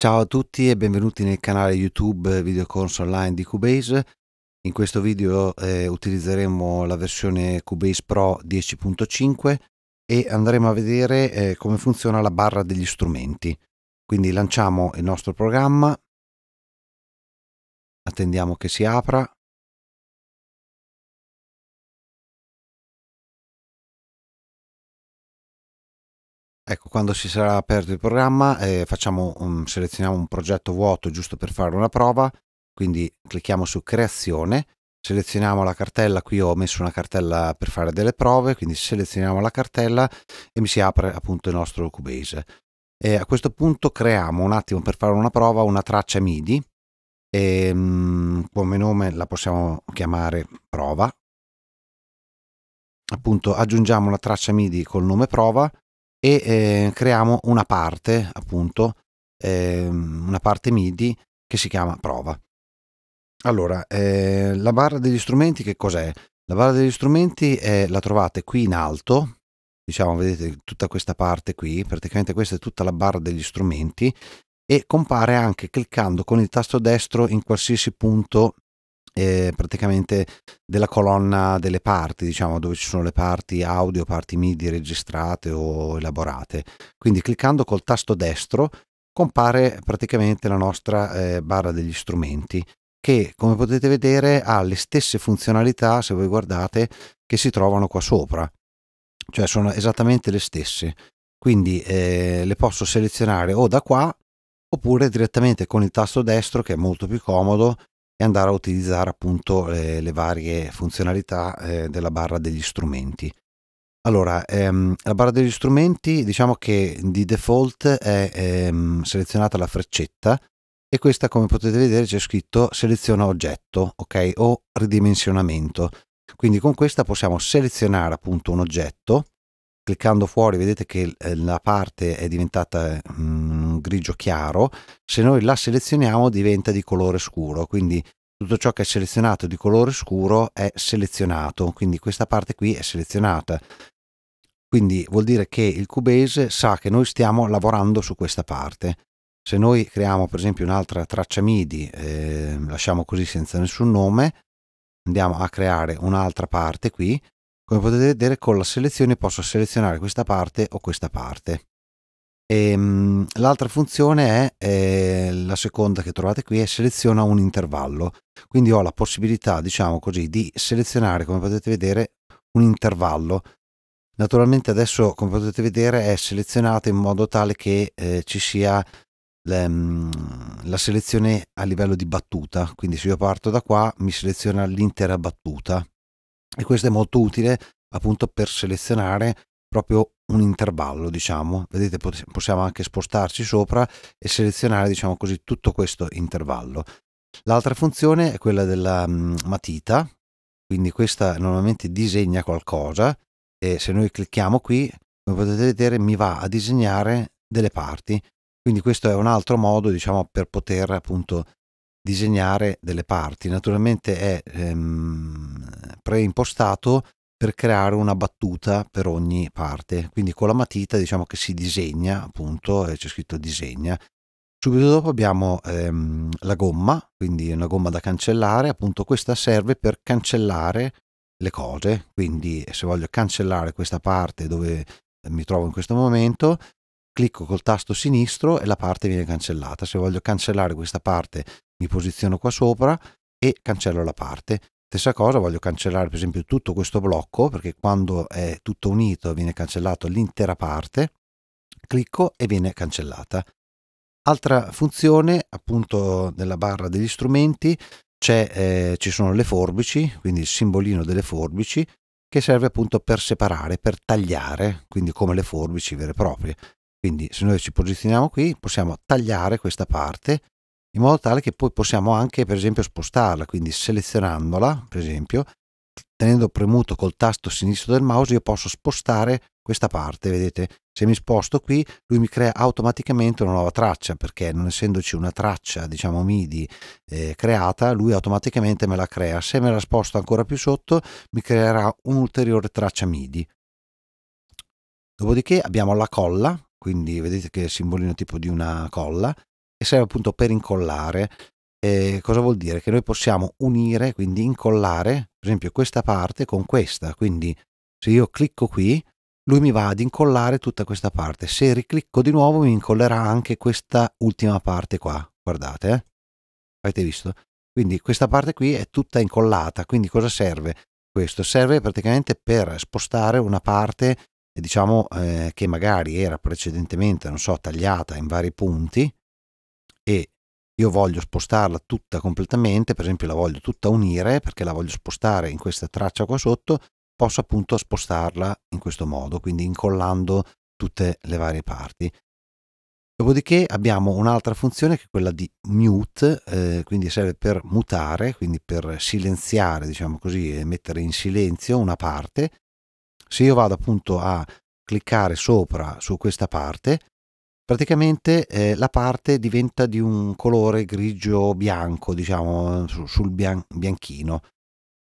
Ciao a tutti e benvenuti nel canale YouTube Videocorso Online di Cubase. In questo video eh, utilizzeremo la versione Cubase Pro 10.5 e andremo a vedere eh, come funziona la barra degli strumenti. Quindi lanciamo il nostro programma, attendiamo che si apra, Ecco, quando si sarà aperto il programma eh, un, selezioniamo un progetto vuoto giusto per fare una prova, quindi clicchiamo su creazione, selezioniamo la cartella, qui ho messo una cartella per fare delle prove, quindi selezioniamo la cartella e mi si apre appunto il nostro Cubase. E a questo punto creiamo un attimo per fare una prova una traccia MIDI, e, ehm, come nome la possiamo chiamare prova, appunto aggiungiamo la traccia MIDI col nome prova e eh, creiamo una parte, appunto, eh, una parte MIDI che si chiama prova. Allora, eh, la barra degli strumenti che cos'è? La barra degli strumenti è, la trovate qui in alto, diciamo, vedete tutta questa parte qui, praticamente questa è tutta la barra degli strumenti e compare anche cliccando con il tasto destro in qualsiasi punto eh, praticamente della colonna delle parti, diciamo, dove ci sono le parti audio, parti MIDI registrate o elaborate. Quindi cliccando col tasto destro compare praticamente la nostra eh, barra degli strumenti che come potete vedere ha le stesse funzionalità se voi guardate che si trovano qua sopra cioè sono esattamente le stesse quindi eh, le posso selezionare o da qua oppure direttamente con il tasto destro che è molto più comodo e andare a utilizzare appunto le, le varie funzionalità eh, della barra degli strumenti. Allora, ehm, la barra degli strumenti diciamo che di default è ehm, selezionata la freccetta e questa come potete vedere c'è scritto seleziona oggetto, ok? O ridimensionamento. Quindi con questa possiamo selezionare appunto un oggetto, cliccando fuori vedete che eh, la parte è diventata mh, mm, grigio chiaro, se noi la selezioniamo diventa di colore scuro, quindi tutto ciò che è selezionato di colore scuro è selezionato, quindi questa parte qui è selezionata. Quindi vuol dire che il Cubase sa che noi stiamo lavorando su questa parte. Se noi creiamo per esempio un'altra traccia MIDI, eh, lasciamo così senza nessun nome, andiamo a creare un'altra parte qui, come potete vedere con la selezione posso selezionare questa parte o questa parte. E, ehm, l'altra funzione è, eh, la seconda che trovate qui, è seleziona un intervallo. Quindi ho la possibilità, diciamo così, di selezionare, come potete vedere, un intervallo. Naturalmente adesso, come potete vedere, è selezionata in modo tale che eh, ci sia mm, la selezione a livello di battuta. Quindi se io parto da qua, mi seleziona l'intera battuta. E questo è molto utile appunto per selezionare proprio un intervallo, diciamo, vedete possiamo anche spostarci sopra e selezionare, diciamo così, tutto questo intervallo. L'altra funzione è quella della mm, matita, quindi questa normalmente disegna qualcosa e se noi clicchiamo qui, come potete vedere, mi va a disegnare delle parti. Quindi questo è un altro modo, diciamo, per poter appunto disegnare delle parti. Naturalmente è ehm, preimpostato per creare una battuta per ogni parte. Quindi con la matita diciamo che si disegna, appunto, eh, c'è scritto disegna. Subito dopo abbiamo ehm, la gomma, quindi una gomma da cancellare, appunto questa serve per cancellare le cose, quindi eh, se voglio cancellare questa parte dove eh, mi trovo in questo momento, clicco col tasto sinistro e la parte viene cancellata. Se voglio cancellare questa parte mi posiziono qua sopra e cancello la parte. Stessa cosa, voglio cancellare per esempio tutto questo blocco perché quando è tutto unito viene cancellato l'intera parte, clicco e viene cancellata. Altra funzione appunto nella barra degli strumenti eh, ci sono le forbici, quindi il simbolino delle forbici che serve appunto per separare, per tagliare, quindi come le forbici vere e proprie. Quindi se noi ci posizioniamo qui possiamo tagliare questa parte in modo tale che poi possiamo anche per esempio spostarla, quindi selezionandola, per esempio, tenendo premuto col tasto sinistro del mouse io posso spostare questa parte, vedete? Se mi sposto qui, lui mi crea automaticamente una nuova traccia, perché non essendoci una traccia, diciamo MIDI, eh, creata, lui automaticamente me la crea. Se me la sposto ancora più sotto, mi creerà un'ulteriore traccia MIDI. Dopodiché abbiamo la colla, quindi vedete che è il simbolino tipo di una colla, che serve appunto per incollare. Eh, cosa vuol dire? Che noi possiamo unire, quindi incollare, per esempio questa parte con questa, quindi se io clicco qui, lui mi va ad incollare tutta questa parte. Se riclicco di nuovo mi incollerà anche questa ultima parte qua. Guardate, eh? avete visto? Quindi questa parte qui è tutta incollata, quindi cosa serve questo? Serve praticamente per spostare una parte, eh, diciamo, eh, che magari era precedentemente, non so, tagliata in vari punti, io voglio spostarla tutta completamente, per esempio la voglio tutta unire perché la voglio spostare in questa traccia qua sotto, posso appunto spostarla in questo modo, quindi incollando tutte le varie parti. Dopodiché abbiamo un'altra funzione che è quella di mute, eh, quindi serve per mutare, quindi per silenziare, diciamo così, e mettere in silenzio una parte. Se io vado appunto a cliccare sopra su questa parte, praticamente eh, la parte diventa di un colore grigio bianco, diciamo, su, sul bian- bianchino.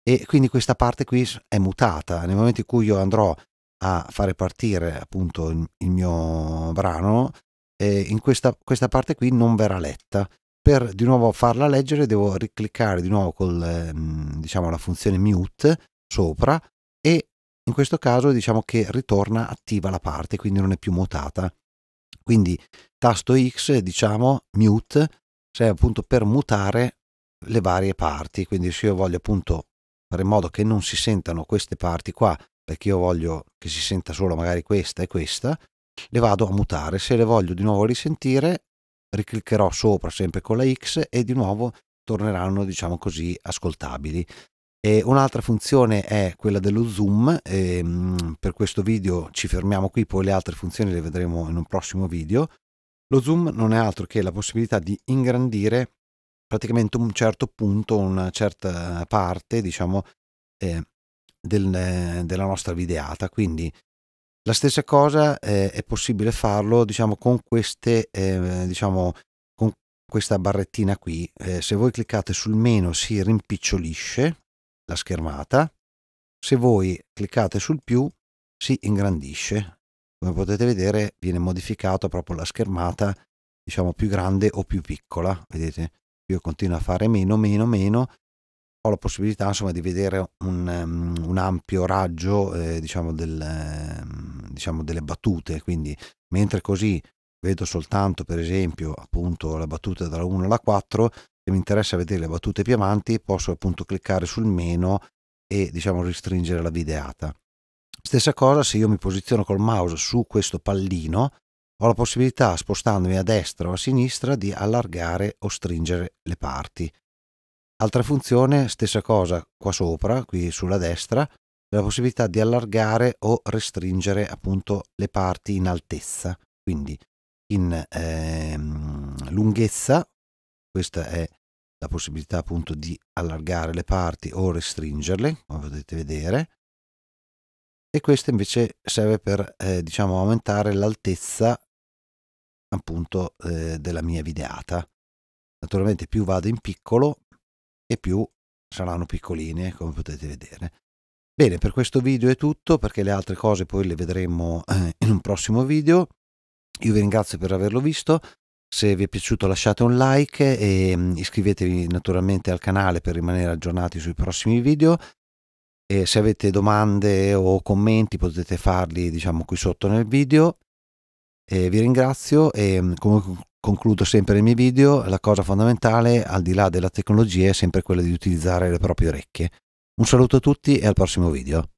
E quindi questa parte qui è mutata. Nel momento in cui io andrò a fare partire appunto il, il mio brano, eh, in questa, questa, parte qui non verrà letta. Per di nuovo farla leggere devo ricliccare di nuovo con eh, diciamo, la funzione mute sopra e in questo caso diciamo che ritorna attiva la parte, quindi non è più mutata. Quindi tasto X, diciamo, mute, serve appunto per mutare le varie parti. Quindi se io voglio appunto fare in modo che non si sentano queste parti qua, perché io voglio che si senta solo magari questa e questa, le vado a mutare. Se le voglio di nuovo risentire, ricliccherò sopra sempre con la X e di nuovo torneranno, diciamo così, ascoltabili. E un'altra funzione è quella dello zoom, e, ehm, per questo video ci fermiamo qui, poi le altre funzioni le vedremo in un prossimo video. Lo zoom non è altro che la possibilità di ingrandire praticamente un certo punto, una certa parte, diciamo, eh, del, eh, della nostra videata. Quindi la stessa cosa eh, è possibile farlo, diciamo, con queste, eh, diciamo, con questa barrettina qui. Eh, se voi cliccate sul meno si rimpicciolisce la schermata. Se voi cliccate sul più si ingrandisce. Come potete vedere viene modificata proprio la schermata, diciamo più grande o più piccola. Vedete, io continuo a fare meno, meno, meno. Ho la possibilità insomma di vedere un, um, un ampio raggio eh, diciamo, del, eh, diciamo delle battute. Quindi mentre così vedo soltanto per esempio appunto la battuta dalla 1 alla 4 se mi interessa vedere le battute più avanti, posso appunto cliccare sul meno e diciamo restringere la videata. Stessa cosa se io mi posiziono col mouse su questo pallino, ho la possibilità spostandomi a destra o a sinistra di allargare o stringere le parti. Altra funzione, stessa cosa qua sopra, qui sulla destra, la possibilità di allargare o restringere appunto le parti in altezza, quindi in ehm, lunghezza, questa è la possibilità appunto di allargare le parti o restringerle, come potete vedere, e questa invece serve per eh, diciamo aumentare l'altezza appunto eh, della mia videata. Naturalmente più vado in piccolo e più saranno piccoline, come potete vedere. Bene, per questo video è tutto, perché le altre cose poi le vedremo eh, in un prossimo video. Io vi ringrazio per averlo visto, se vi è piaciuto lasciate un like e mm, iscrivetevi naturalmente al canale per rimanere aggiornati sui prossimi video. E se avete domande o commenti potete farli diciamo qui sotto nel video. E vi ringrazio e mm, come concludo sempre i miei video, la cosa fondamentale al di là della tecnologia è sempre quella di utilizzare le proprie orecchie. Un saluto a tutti e al prossimo video.